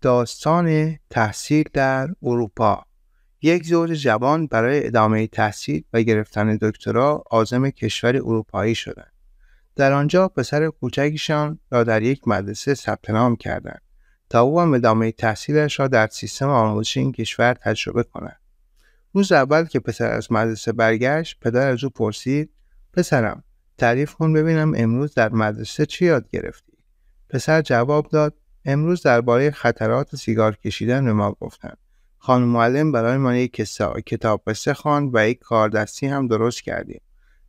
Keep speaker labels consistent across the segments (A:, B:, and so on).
A: داستان تحصیل در اروپا یک زوج جوان برای ادامه تحصیل و گرفتن دکترا عازم کشور اروپایی شدند در آنجا پسر کوچکشان را در یک مدرسه ثبت نام کردند تا او هم ادامه تحصیلش را در سیستم آموزش این کشور تجربه کند روز اول که پسر از مدرسه برگشت پدر از او پرسید پسرم تعریف کن ببینم امروز در مدرسه چی یاد گرفتی پسر جواب داد امروز درباره خطرات سیگار کشیدن به ما گفتند خانم معلم برای ما یک کتاب قصه خواند و یک کاردستی هم درست کردیم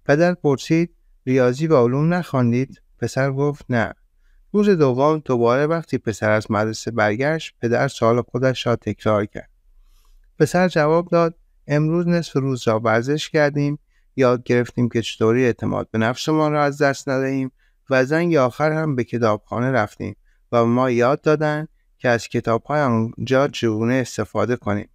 A: پدر پرسید ریاضی و علوم نخواندید پسر گفت نه روز دوم دوباره وقتی پسر از مدرسه برگشت پدر سال خودش را تکرار کرد پسر جواب داد امروز نصف روز را ورزش کردیم یاد گرفتیم که چطوری اعتماد به نفسمان را از دست ندهیم و زنگ آخر هم به کتابخانه رفتیم و ما یاد دادن که از کتاب های آنجا چگونه استفاده کنیم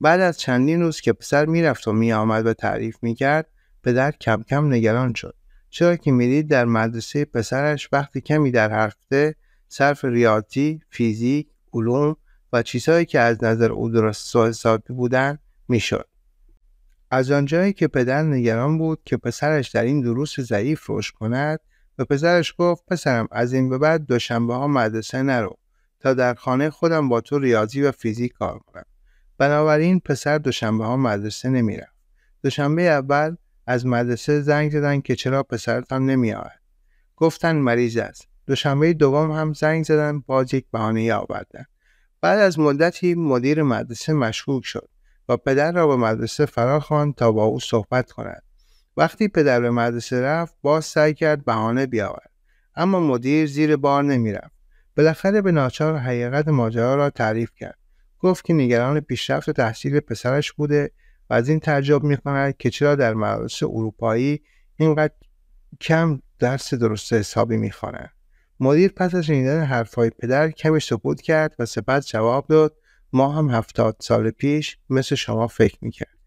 A: بعد از چندین روز که پسر میرفت و میآمد و تعریف میکرد پدر کم کم نگران شد چرا که میدید در مدرسه پسرش وقتی کمی در هفته صرف ریاضی، فیزیک، علوم و چیزهایی که از نظر او درست و حسابی بودن میشد. از آنجایی که پدر نگران بود که پسرش در این دروس ضعیف رشد کند به پسرش گفت پسرم از این به بعد دوشنبه ها مدرسه نرو تا در خانه خودم با تو ریاضی و فیزیک کار کنم بنابراین پسر دوشنبه ها مدرسه نمیرفت دوشنبه اول از مدرسه زنگ زدن که چرا پسرتان نمیآهد گفتن مریض است دوشنبه دوم هم زنگ زدن باز یک بهانه آوردن بعد از مدتی مدیر مدرسه مشکوک شد و پدر را به مدرسه فرا تا با او صحبت کند وقتی پدر به مدرسه رفت باز سعی کرد بهانه بیاورد اما مدیر زیر بار نمیرفت بالاخره به ناچار حقیقت ماجرا را تعریف کرد گفت که نگران پیشرفت تحصیل پسرش بوده و از این تعجب میکند که چرا در مدرسه اروپایی اینقدر کم درس درست حسابی میخوانند مدیر پس از شنیدن حرفهای پدر کمی سکوت کرد و سپس جواب داد ما هم هفتاد سال پیش مثل شما فکر میکرد